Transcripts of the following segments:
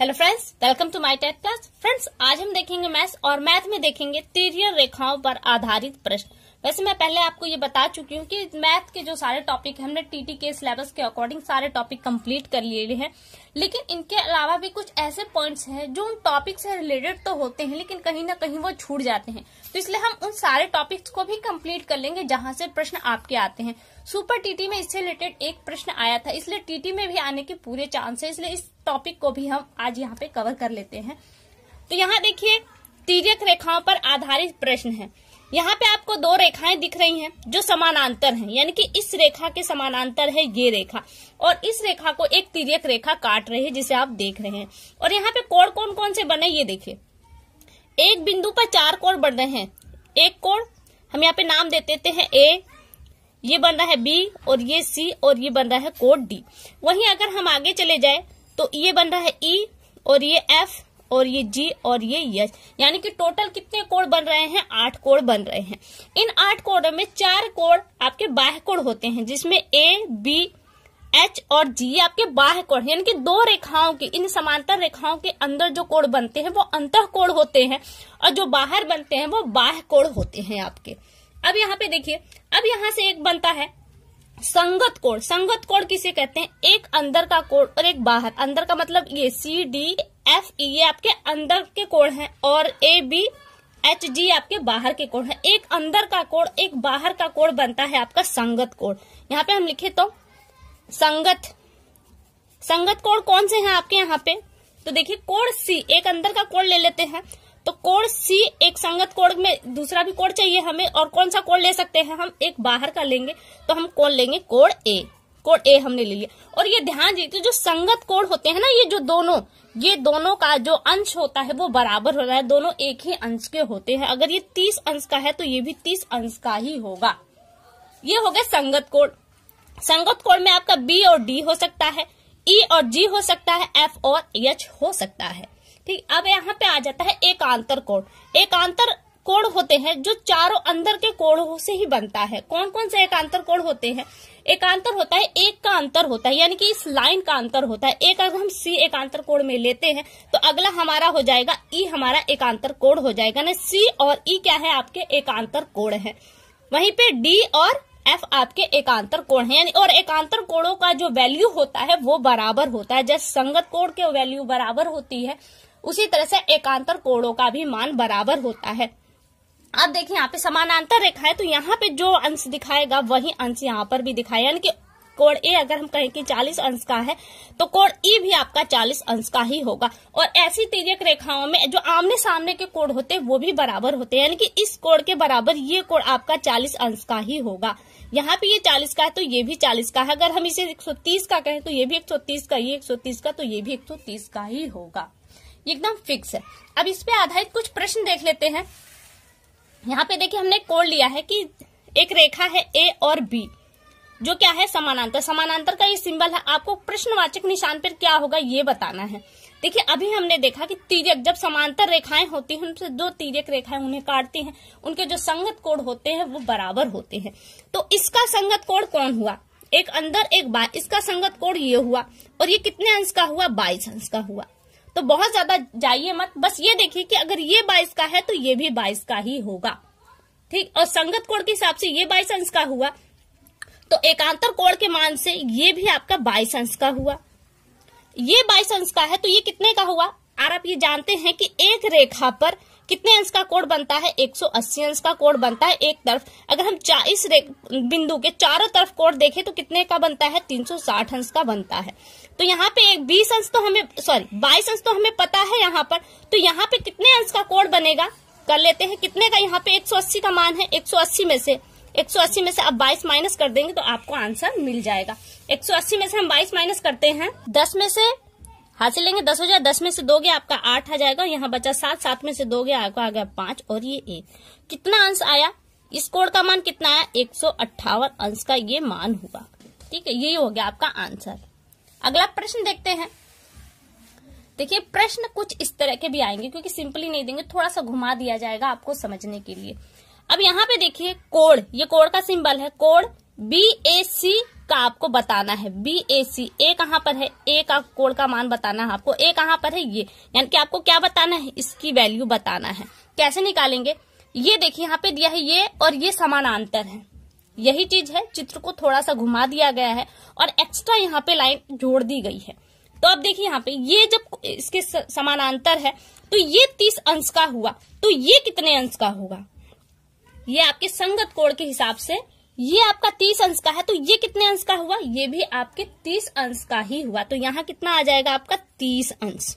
hello friends welcome to my TET class friends आज हम देखेंगे मैथ्स और मैथ में देखेंगे तीरियर रेखाओं पर आधारित प्रश्न वैसे मैं पहले आपको ये बता चुकी हूँ कि मैथ के जो सारे टॉपिक हमने टीटी के सिलेबस के अकॉर्डिंग सारे टॉपिक कंप्लीट कर लिए हैं लेकिन इनके अलावा भी कुछ ऐसे पॉइंट्स हैं जो उन टॉपिक से रिलेटेड तो होते हैं लेकिन कहीं ना कहीं वो छूट जाते हैं तो इसलिए हम उन सारे टॉपिक्स को भी कम्प्लीट कर लेंगे जहां से प्रश्न आपके आते हैं सुपर टीटी में इससे रिलेटेड एक प्रश्न आया था इसलिए टीटी में भी आने के पूरे चांस है इसलिए इस टॉपिक को भी हम आज यहाँ पे कवर कर लेते हैं तो यहाँ देखिए तीर्यक रेखाओं पर आधारित प्रश्न है यहाँ पे आपको दो रेखाएं दिख रही हैं जो समानांतर हैं यानी कि इस रेखा के समानांतर है ये रेखा और इस रेखा को एक तिरक रेखा काट रही है जिसे आप देख रहे हैं और यहाँ पे कोण कौन कौन से बने ये देखिए एक बिंदु पर चार कोण बन रहे हैं एक कोण हम यहाँ पे नाम दे देते हैं ए ये बन रहा है बी और ये सी और ये बन रहा है कोड डी वही अगर हम आगे चले जाए तो ये बन रहा है ई e, और ये एफ और ये जी और ये यच यानी कि टोटल कितने कोड बन रहे हैं आठ कोड बन रहे हैं इन आठ कोडों में चार कोड आपके बाह्य कोड होते हैं जिसमें ए बी एच और जी आपके बाह्य कोड यानी कि दो रेखाओं के इन समांतर रेखाओं के अंदर जो कोड बनते हैं वो अंत कोण होते हैं और जो बाहर बनते हैं वो बाह्य कोड़ होते हैं आपके अब यहाँ पे देखिए अब यहाँ से एक बनता है संगत कोड़ संगत कोड किसे कहते हैं एक अंदर का कोड और एक बाहर अंदर का मतलब ये सी डी एफ ई ये आपके अंदर के कोण हैं और ए बी एच जी आपके बाहर के कोण हैं एक अंदर का कोण एक बाहर का कोण बनता है आपका संगत कोण यहाँ पे हम लिखे तो संगत संगत कोण कौन से हैं आपके यहाँ पे तो देखिए कोण सी एक अंदर का कोण ले लेते हैं तो कोण सी एक संगत कोण में दूसरा भी कोण चाहिए हमें और कौन सा कोण ले सकते हैं हम एक बाहर का लेंगे तो हम कोण लेंगे कोण ए कोड ए हमने ले लिया और ये ध्यान दीजिए जो संगत कोड होते हैं ना ये जो दोनों ये दोनों का जो अंश होता है वो बराबर रहा है दोनों एक ही अंश के होते हैं अगर ये तीस अंश का है तो ये भी तीस अंश का ही होगा ये हो गया संगत कोड संगत कोड में आपका बी और डी हो सकता है ई e और जी हो सकता है एफ और एच हो सकता है ठीक अब यहाँ पे आ जाता है एकांतर कोड एकांतर कोण होते हैं जो चारों अंदर के कोणों से ही बनता है कौन कौन से एकांतर कोण होते हैं एकांतर होता है एक का अंतर होता है यानी कि इस लाइन का अंतर होता है एक अगर हम सी एकांतर कोण में लेते हैं तो अगला हमारा हो जाएगा ई हमारा एकांतर कोण हो जाएगा ना सी और ई क्या है आपके एकांतर कोण है वहीं पे डी और एफ आपके एकांतर कोण है यानी और एकांतर कोणों का जो वैल्यू होता है वो बराबर होता है जैसे संगत कोण के वैल्यू बराबर होती है उसी तरह से एकांतर कोणों का भी मान बराबर होता है अब देखिए यहाँ पे समानांतर रेखा है तो यहाँ पे जो अंश दिखाएगा वही अंश यहाँ पर भी दिखाए यानी कि कोण ए अगर हम कहें कि 40 अंश का है तो कोण ई भी आपका 40 अंश का ही होगा और ऐसी तिरक रेखाओं में जो आमने सामने के कोण होते हैं वो भी बराबर होते हैं यानी कि इस कोण के बराबर ये कोण आपका 40 अंश का ही होगा यहाँ पे ये 40 का है तो ये भी 40 का है अगर हम इसे 130 का कहें तो ये भी 130 का ये 130 का तो ये भी 130 का ही होगा एकदम फिक्स है अब इस पे आधारित कुछ प्रश्न देख लेते हैं यहाँ पे देखिए हमने कोड लिया है कि एक रेखा है ए और बी जो क्या है समानांतर समानांतर का ये सिंबल है आपको प्रश्नवाचक निशान पर क्या होगा ये बताना है देखिए अभी हमने देखा कि तीरक जब समांतर रेखाएं होती हैं उनसे दो तीरक रेखाएं उन्हें काटती हैं उनके जो संगत कोण होते हैं वो बराबर होते हैं तो इसका संगत कोण कौन हुआ एक अंदर एक बाहर इसका संगत कोण ये हुआ और ये कितने अंश का हुआ बाईस अंश का हुआ तो बहुत ज्यादा जाइए मत बस ये देखिए कि अगर ये बाईस का है तो ये भी बाईस का ही होगा ठीक और संगत कोण के हिसाब से ये बाईस अंश का हुआ तो एकांतर कोण के मान से ये भी आपका बाईस अंश का हुआ ये बाईस अंश का है तो ये कितने का हुआ और आप ये जानते हैं कि एक रेखा पर कितने अंश का कोड बनता है 180 अंश का कोड बनता है एक तरफ अगर हम इस बिंदु के चारों तरफ कोड देखें तो कितने का बनता है 360 अंश का बनता है तो यहाँ पे एक बीस अंश तो हमें सॉरी बाईस अंश तो हमें पता है यहाँ पर तो यहाँ पे कितने अंश का कोड बनेगा कर लेते हैं कितने का यहाँ पे एक का मान है एक में से 180 में से आप 22 माइनस कर देंगे तो आपको आंसर मिल जाएगा 180 में से हम 22 माइनस करते हैं 10 में से हासिल लेंगे दस हो जाए दस में से दो गया आपका आठ आ जाएगा यहाँ बचा सात सात में से दो गया आपका आ गया पांच और ये एक कितना अंश आया इस कोड का मान कितना आया एक अंश का ये मान हुआ ठीक है ये हो गया आपका आंसर अगला प्रश्न देखते हैं देखिए प्रश्न कुछ इस तरह के भी आएंगे क्योंकि सिंपली नहीं देंगे थोड़ा सा घुमा दिया जाएगा आपको समझने के लिए अब यहाँ पे देखिए कोड ये कोड का सिंबल है कोड बी ए सी का आपको बताना है बी ए सी ए कहाँ पर है ए का कोण का मान बताना है आपको ए कहाँ पर है ये यानी कि आपको क्या बताना है इसकी वैल्यू बताना है कैसे निकालेंगे ये देखिए यहाँ पे दिया है ये और ये समानांतर है यही चीज है चित्र को थोड़ा सा घुमा दिया गया है और एक्स्ट्रा यहाँ पे लाइन जोड़ दी गई है तो अब देखिए यहाँ पे ये जब इसके समानांतर है तो ये तीस अंश का हुआ तो ये कितने अंश का होगा ये आपके संगत कोण के हिसाब से ये आपका तीस अंश का है तो ये कितने अंश का हुआ ये भी आपके तीस अंश का ही हुआ तो यहाँ कितना आ जाएगा आपका तीस अंश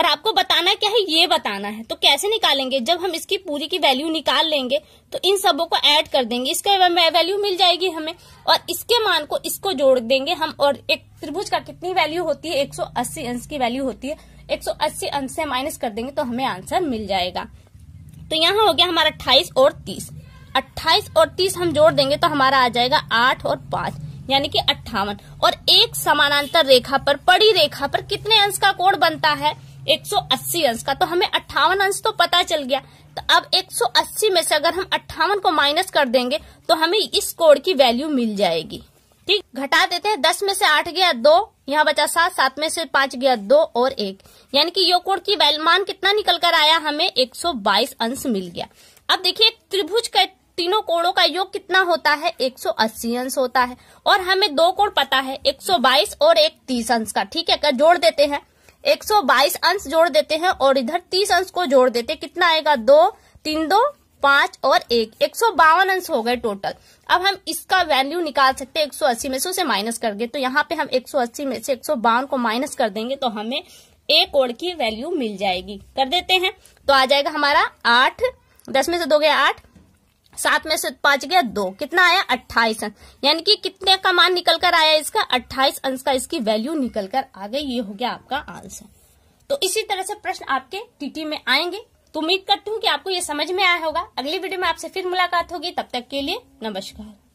और आपको बताना क्या है ये बताना है तो कैसे निकालेंगे जब हम इसकी पूरी की वैल्यू निकाल लेंगे तो इन सबों को ऐड कर देंगे इसका वैल्यू मिल जाएगी हमें और इसके मान को इसको जोड़ देंगे हम और एक त्रिभुज का कितनी वैल्यू होती है 180 अंश की वैल्यू होती है 180 अंश से माइनस कर देंगे तो हमें आंसर मिल जाएगा तो यहाँ हो गया हमारा अट्ठाईस और तीस 28 और 30 हम जोड़ देंगे तो हमारा आ जाएगा 8 और 5 यानी कि अट्ठावन और एक समानांतर रेखा पर पड़ी रेखा पर कितने अंश का कोण बनता है 180 अंश का तो हमें अट्ठावन अंश तो पता चल गया तो अब 180 में से अगर हम अट्ठावन को माइनस कर देंगे तो हमें इस कोण की वैल्यू मिल जाएगी ठीक घटा देते हैं दस में से आठ गया दो यहाँ बचा सात सात में से पांच गया दो और एक यानी कि यो कोण की वैल्यू मान कितना निकल कर आया हमें 122 अंश मिल गया अब देखिए त्रिभुज का तीनों कोणों का योग कितना होता है 180 अंश होता है और हमें दो कोण पता है 122 और एक 30 अंश का ठीक है जोड़ देते हैं 122 अंश जोड़ देते हैं और इधर 30 अंश को जोड़ देते कितना आएगा दो तीन दो पांच और एक एक सौ बावन अंश हो गए टोटल अब हम इसका वैल्यू निकाल सकते हैं 180 में से उसे माइनस कर गए तो यहाँ पे हम 180 में से एक को माइनस कर देंगे तो हमें एक कोण की वैल्यू मिल जाएगी कर देते हैं तो आ जाएगा हमारा आठ दस में से दो गया आठ सात में से पांच गया दो कितना आया अट्ठाईस अंश यानी कि कितने का मान निकल कर आया इसका अट्ठाईस अंश का इसकी वैल्यू निकल कर आ गई ये हो गया आपका आंसर तो इसी तरह से प्रश्न आपके टीटी में आएंगे तो उम्मीद करती हूँ कि आपको ये समझ में आया होगा अगली वीडियो में आपसे फिर मुलाकात होगी तब तक के लिए नमस्कार